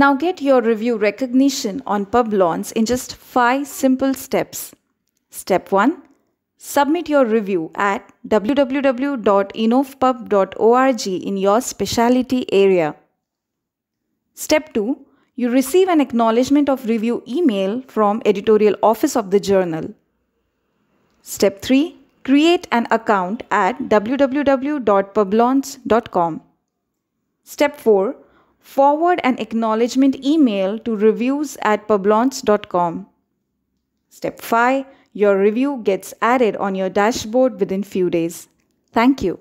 Now get your review recognition on Publons in just 5 simple steps. Step 1. Submit your review at www.inovpub.org in your specialty area. Step 2. You receive an acknowledgement of review email from editorial office of the journal. Step 3. Create an account at www.publons.com. Step 4 forward an acknowledgement email to reviews at publons.com. Step 5 Your review gets added on your dashboard within few days. Thank you.